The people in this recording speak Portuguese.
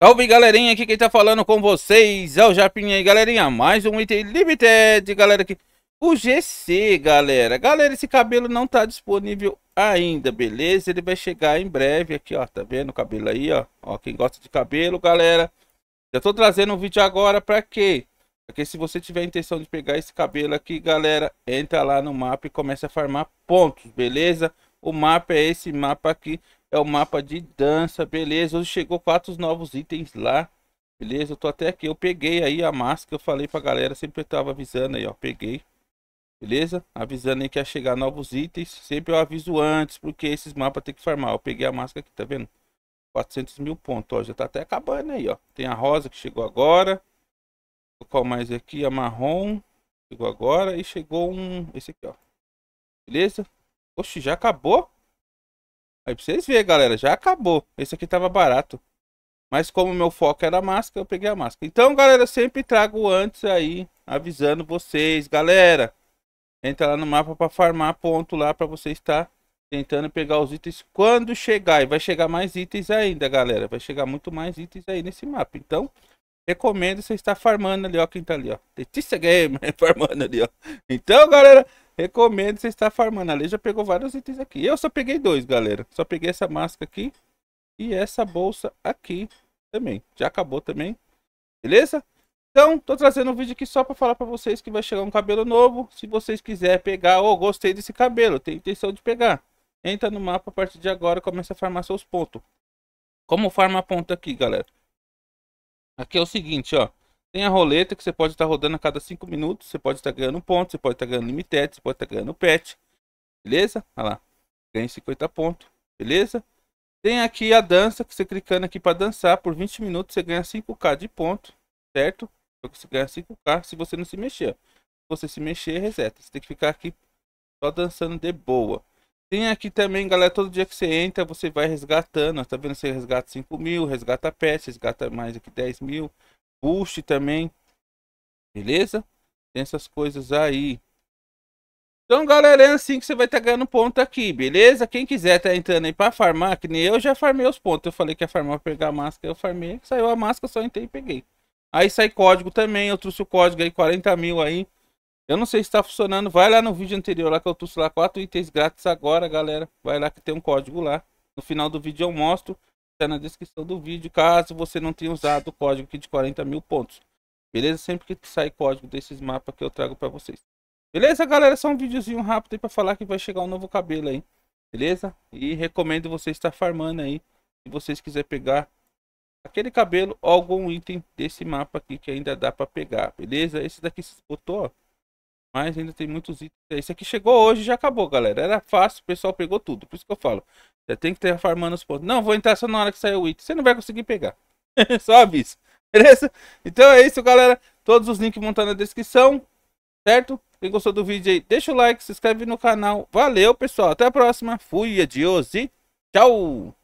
Salve galerinha, aqui quem tá falando com vocês é o Japinha aí galerinha, mais um item limited galera aqui, o GC galera, galera esse cabelo não tá disponível ainda, beleza? Ele vai chegar em breve aqui ó, tá vendo o cabelo aí ó, ó quem gosta de cabelo galera, eu tô trazendo um vídeo agora pra quê? Porque se você tiver intenção de pegar esse cabelo aqui galera, entra lá no mapa e começa a farmar pontos, beleza? O mapa é esse mapa aqui, é o mapa de dança, beleza. Hoje chegou quatro novos itens lá. Beleza, eu tô até aqui. Eu peguei aí a máscara. Eu falei pra galera, sempre tava avisando aí, ó. Peguei. Beleza? Avisando aí que ia chegar novos itens. Sempre eu aviso antes, porque esses mapas tem que farmar. Eu peguei a máscara aqui, tá vendo? 400 mil pontos, ó. Já tá até acabando aí, ó. Tem a rosa que chegou agora. Qual mais aqui? A marrom. Chegou agora. E chegou um... Esse aqui, ó. Beleza? Oxi, já acabou? Aí pra vocês verem, galera, já acabou. Esse aqui tava barato. Mas como meu foco era máscara, eu peguei a máscara. Então, galera, sempre trago antes aí, avisando vocês. Galera, entra lá no mapa para farmar ponto lá para você estar tentando pegar os itens quando chegar. E vai chegar mais itens ainda, galera. Vai chegar muito mais itens aí nesse mapa. Então, recomendo você estar farmando ali, ó, quem tá ali, ó. Letícia Gamer farmando ali, ó. Então, galera... Recomendo você estar farmando. ali já pegou vários itens aqui. Eu só peguei dois, galera. Só peguei essa máscara aqui e essa bolsa aqui também. Já acabou também. Beleza? Então, tô trazendo um vídeo aqui só para falar para vocês que vai chegar um cabelo novo. Se vocês quiserem pegar, ou oh, gostei desse cabelo, tem intenção de pegar. Entra no mapa a partir de agora começa a farmar seus pontos. Como farmar ponto aqui, galera? Aqui é o seguinte, ó. Tem a roleta que você pode estar rodando a cada 5 minutos. Você pode estar ganhando pontos, você pode estar ganhando limited, você pode estar ganhando pet. Beleza? Olha lá. Ganha 50 pontos. Beleza? Tem aqui a dança, que você clicando aqui para dançar por 20 minutos, você ganha 5k de ponto, certo? Então, você ganha 5k se você não se mexer. Se você se mexer, é reseta. Você tem que ficar aqui só dançando de boa. Tem aqui também, galera, todo dia que você entra, você vai resgatando. tá vendo? Você resgata 5 mil, resgata pets, resgata mais aqui 10 mil, boost também. Beleza? Tem essas coisas aí. Então, galera, é assim que você vai estar tá ganhando ponto aqui, beleza? Quem quiser tá entrando aí para farmar, que nem eu já farmei os pontos. Eu falei que ia farmar pra pegar a máscara, eu farmei. Saiu a máscara, só entrei e peguei. Aí sai código também, eu trouxe o código aí, 40 mil aí. Eu não sei se tá funcionando, vai lá no vídeo anterior lá que eu trouxe lá quatro itens grátis agora, galera. Vai lá que tem um código lá. No final do vídeo eu mostro está na descrição do vídeo, caso você não tenha usado o código aqui de 40 mil pontos. Beleza? Sempre que sair código desses mapas que eu trago para vocês. Beleza, galera? Só um videozinho rápido aí para falar que vai chegar um novo cabelo aí. Beleza? E recomendo você estar farmando aí. Se vocês quiserem pegar aquele cabelo ou algum item desse mapa aqui que ainda dá para pegar. Beleza? Esse daqui se botou, ó. Mas ainda tem muitos itens. Esse aqui chegou hoje já acabou, galera. Era fácil, o pessoal pegou tudo. Por isso que eu falo. Você tem que ter farmando os pontos. Não, vou entrar só na hora que sair o item. Você não vai conseguir pegar. só aviso. Beleza? Então é isso, galera. Todos os links vão estar na descrição. Certo? Quem gostou do vídeo aí, deixa o like, se inscreve no canal. Valeu, pessoal. Até a próxima. Fui, adiós e tchau.